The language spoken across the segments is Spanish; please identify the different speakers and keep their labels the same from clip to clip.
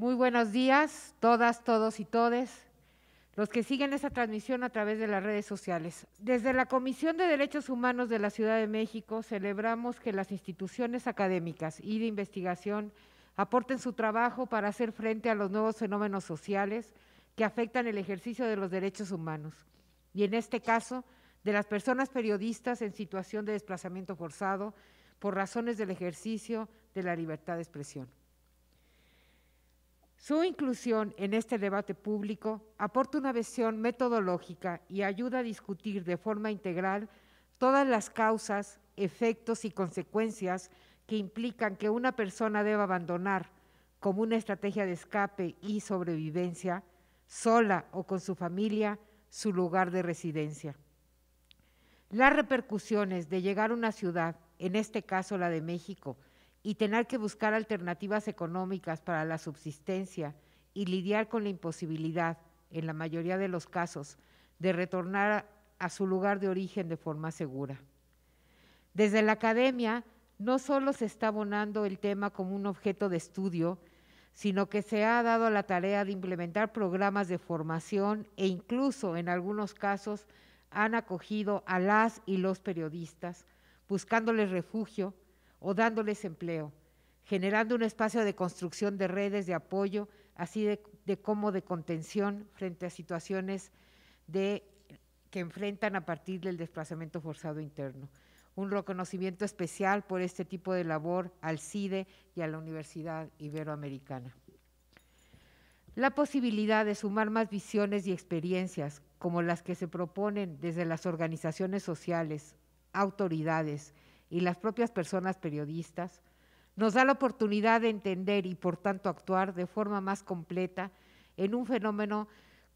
Speaker 1: Muy buenos días, todas, todos y todes, los que siguen esta transmisión a través de las redes sociales. Desde la Comisión de Derechos Humanos de la Ciudad de México celebramos que las instituciones académicas y de investigación aporten su trabajo para hacer frente a los nuevos fenómenos sociales que afectan el ejercicio de los derechos humanos y en este caso de las personas periodistas en situación de desplazamiento forzado por razones del ejercicio de la libertad de expresión. Su inclusión en este debate público aporta una visión metodológica y ayuda a discutir de forma integral todas las causas, efectos y consecuencias que implican que una persona deba abandonar como una estrategia de escape y sobrevivencia, sola o con su familia, su lugar de residencia. Las repercusiones de llegar a una ciudad, en este caso la de México, y tener que buscar alternativas económicas para la subsistencia y lidiar con la imposibilidad, en la mayoría de los casos, de retornar a su lugar de origen de forma segura. Desde la academia, no solo se está abonando el tema como un objeto de estudio, sino que se ha dado la tarea de implementar programas de formación e incluso, en algunos casos, han acogido a las y los periodistas, buscándoles refugio o dándoles empleo, generando un espacio de construcción de redes de apoyo, así de, como de contención frente a situaciones de, que enfrentan a partir del desplazamiento forzado interno. Un reconocimiento especial por este tipo de labor al CIDE y a la Universidad Iberoamericana. La posibilidad de sumar más visiones y experiencias, como las que se proponen desde las organizaciones sociales, autoridades, y las propias personas periodistas, nos da la oportunidad de entender y por tanto actuar de forma más completa en un fenómeno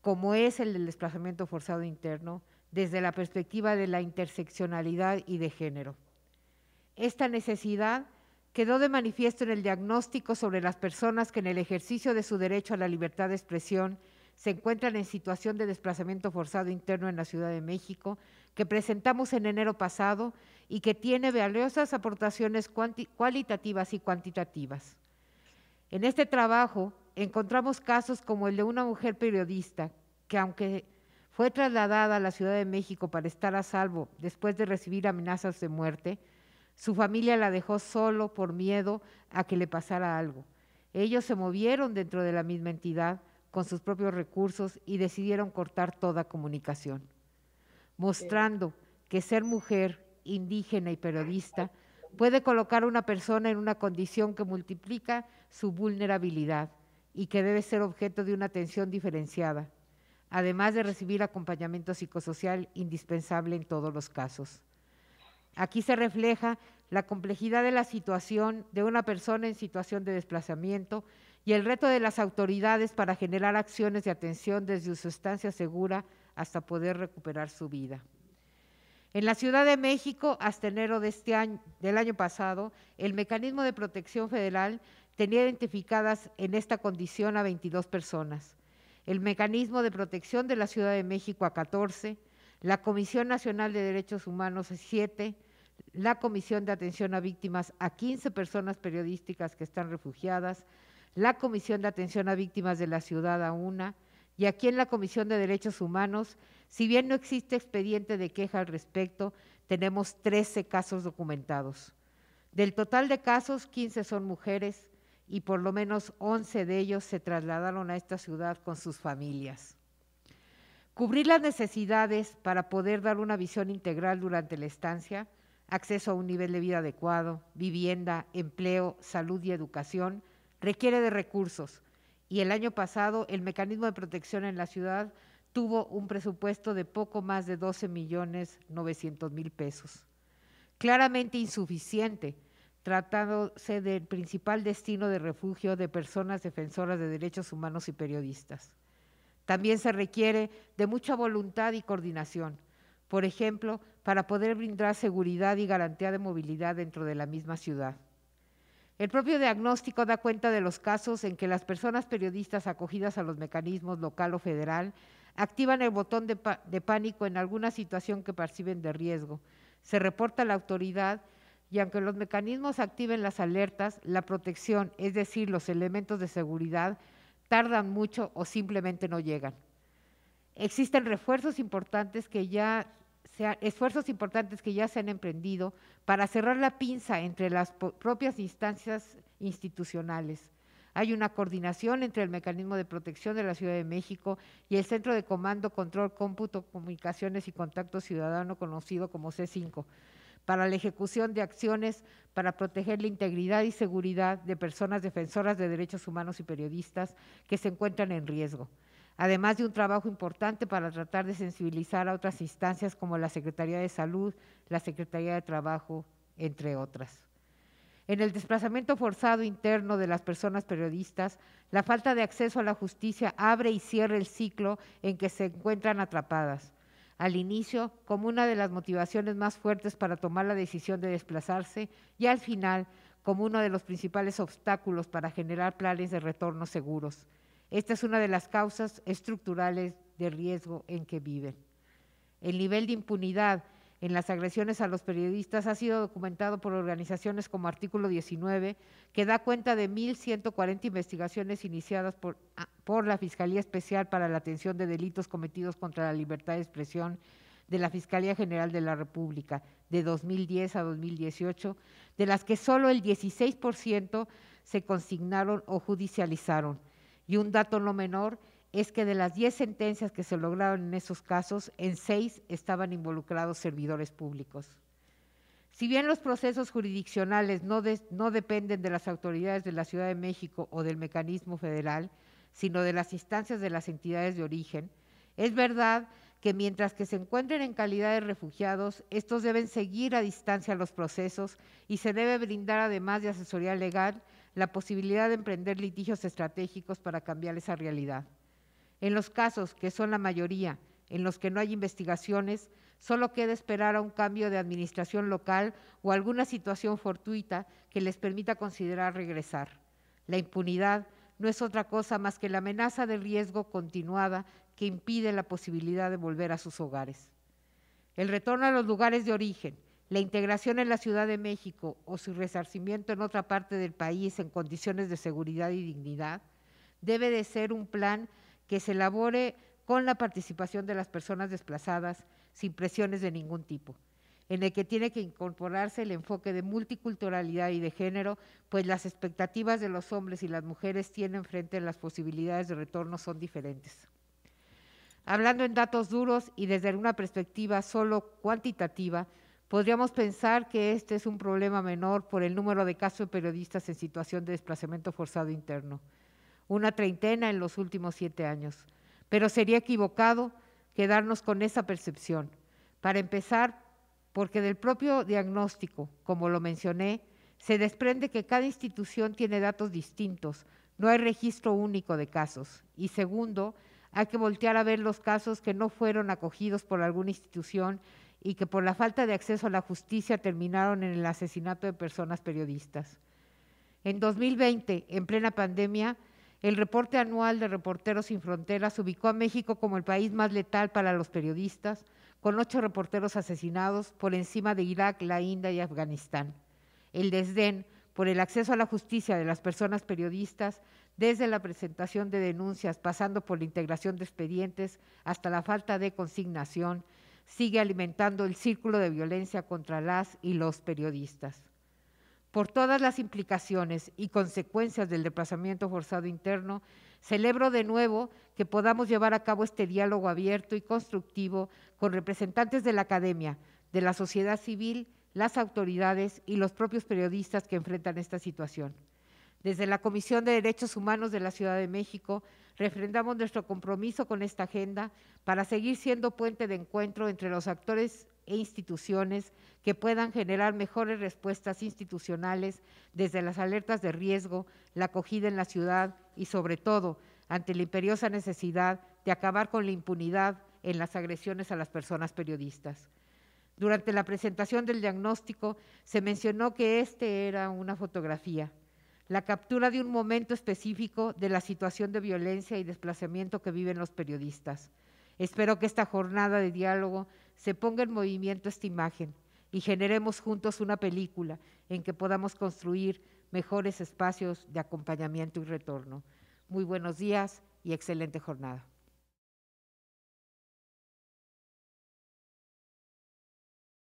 Speaker 1: como es el del desplazamiento forzado interno desde la perspectiva de la interseccionalidad y de género. Esta necesidad quedó de manifiesto en el diagnóstico sobre las personas que en el ejercicio de su derecho a la libertad de expresión se encuentran en situación de desplazamiento forzado interno en la Ciudad de México, que presentamos en enero pasado y que tiene valiosas aportaciones cualitativas y cuantitativas. En este trabajo encontramos casos como el de una mujer periodista que aunque fue trasladada a la Ciudad de México para estar a salvo después de recibir amenazas de muerte, su familia la dejó solo por miedo a que le pasara algo. Ellos se movieron dentro de la misma entidad con sus propios recursos y decidieron cortar toda comunicación, mostrando que ser mujer indígena y periodista, puede colocar a una persona en una condición que multiplica su vulnerabilidad y que debe ser objeto de una atención diferenciada, además de recibir acompañamiento psicosocial indispensable en todos los casos. Aquí se refleja la complejidad de la situación de una persona en situación de desplazamiento y el reto de las autoridades para generar acciones de atención desde su estancia segura hasta poder recuperar su vida. En la Ciudad de México, hasta enero de este del año pasado, el mecanismo de protección federal tenía identificadas en esta condición a 22 personas, el mecanismo de protección de la Ciudad de México a 14, la Comisión Nacional de Derechos Humanos a 7, la Comisión de Atención a Víctimas a 15 personas periodísticas que están refugiadas, la Comisión de Atención a Víctimas de la Ciudad a 1, y aquí en la Comisión de Derechos Humanos, si bien no existe expediente de queja al respecto, tenemos 13 casos documentados. Del total de casos, 15 son mujeres y por lo menos 11 de ellos se trasladaron a esta ciudad con sus familias. Cubrir las necesidades para poder dar una visión integral durante la estancia, acceso a un nivel de vida adecuado, vivienda, empleo, salud y educación, requiere de recursos, y el año pasado el mecanismo de protección en la ciudad tuvo un presupuesto de poco más de 12 millones 900 mil pesos. Claramente insuficiente, tratándose del principal destino de refugio de personas defensoras de derechos humanos y periodistas. También se requiere de mucha voluntad y coordinación, por ejemplo, para poder brindar seguridad y garantía de movilidad dentro de la misma ciudad. El propio diagnóstico da cuenta de los casos en que las personas periodistas acogidas a los mecanismos local o federal activan el botón de, pánico en alguna situación que perciben de riesgo. Se reporta a la autoridad y aunque los mecanismos activen las alertas, la protección, es decir, los elementos de seguridad, tardan mucho o simplemente no llegan. Existen refuerzos importantes que ya esfuerzos importantes que ya se han emprendido para cerrar la pinza entre las propias instancias institucionales. Hay una coordinación entre el Mecanismo de Protección de la Ciudad de México y el Centro de Comando, Control, Cómputo, Comunicaciones y Contacto Ciudadano, conocido como C5, para la ejecución de acciones para proteger la integridad y seguridad de personas defensoras de derechos humanos y periodistas que se encuentran en riesgo además de un trabajo importante para tratar de sensibilizar a otras instancias como la Secretaría de Salud, la Secretaría de Trabajo, entre otras. En el desplazamiento forzado interno de las personas periodistas, la falta de acceso a la justicia abre y cierra el ciclo en que se encuentran atrapadas. Al inicio, como una de las motivaciones más fuertes para tomar la decisión de desplazarse, y al final, como uno de los principales obstáculos para generar planes de retorno seguros. Esta es una de las causas estructurales de riesgo en que viven. El nivel de impunidad en las agresiones a los periodistas ha sido documentado por organizaciones como Artículo 19, que da cuenta de 1.140 investigaciones iniciadas ah, por, la Fiscalía Especial para la Atención de Delitos Cometidos contra la Libertad de Expresión de la Fiscalía General de la República de 2010 a 2018, de las que solo el 16% se consignaron o judicializaron. Y un dato no menor es que de las 10 sentencias que se lograron en esos casos, en seis estaban involucrados servidores públicos. Si bien los procesos jurisdiccionales no, no, dependen de las autoridades de la Ciudad de México o del mecanismo federal, sino de las instancias de las entidades de origen, es verdad que mientras que se encuentren en calidad de refugiados, estos deben seguir a distancia los procesos y se debe brindar, además de asesoría legal, la posibilidad de emprender litigios estratégicos para cambiar esa realidad. En los casos, que son la mayoría, en los que no hay investigaciones, solo queda esperar a un cambio de administración local o alguna situación fortuita que les permita considerar regresar. La impunidad no es otra cosa más que la amenaza de riesgo continuada que impide la posibilidad de volver a sus hogares. El retorno a los lugares de origen, la integración en la Ciudad de México o su resarcimiento en otra parte del país en condiciones de seguridad y dignidad debe de ser un plan que se elabore con la participación de las personas desplazadas sin presiones de ningún tipo, en el que tiene que incorporarse el enfoque de multiculturalidad y de género, pues las expectativas de los hombres y las mujeres tienen frente a las posibilidades de retorno son diferentes. Hablando en datos duros y desde una perspectiva solo cuantitativa, Podríamos pensar que este es un problema menor por el número de casos de periodistas en situación de desplazamiento forzado interno, una treintena en los últimos siete años. Pero sería equivocado quedarnos con esa percepción. Para empezar, porque del propio diagnóstico, como lo mencioné, se desprende que cada institución tiene datos distintos, no hay registro único de casos. Y segundo, hay que voltear a ver los casos que no fueron acogidos por alguna institución y que por la falta de acceso a la justicia terminaron en el asesinato de personas periodistas. En 2020, en plena pandemia, el reporte anual de Reporteros sin Fronteras ubicó a México como el país más letal para los periodistas, con ocho reporteros asesinados por encima de Irak, la India y Afganistán. El desdén por el acceso a la justicia de las personas periodistas, desde la presentación de denuncias, pasando por la integración de expedientes, hasta la falta de consignación, sigue alimentando el círculo de violencia contra las y los periodistas. Por todas las implicaciones y consecuencias del desplazamiento forzado interno, celebro de nuevo que podamos llevar a cabo este diálogo abierto y constructivo con representantes de la academia, de la sociedad civil, las autoridades y los propios periodistas que enfrentan esta situación. Desde la Comisión de Derechos Humanos de la Ciudad de México, refrendamos nuestro compromiso con esta agenda para seguir siendo puente de encuentro entre los actores e instituciones que puedan generar mejores respuestas institucionales desde las alertas de riesgo, la acogida en la ciudad y sobre todo ante la imperiosa necesidad de acabar con la impunidad en las agresiones a las personas periodistas. Durante la presentación del diagnóstico se mencionó que este era una fotografía, la captura de un momento específico de la situación de violencia y desplazamiento que viven los periodistas. Espero que esta jornada de diálogo se ponga en movimiento esta imagen y generemos juntos una película en que podamos construir mejores espacios de acompañamiento y retorno. Muy buenos días y excelente jornada.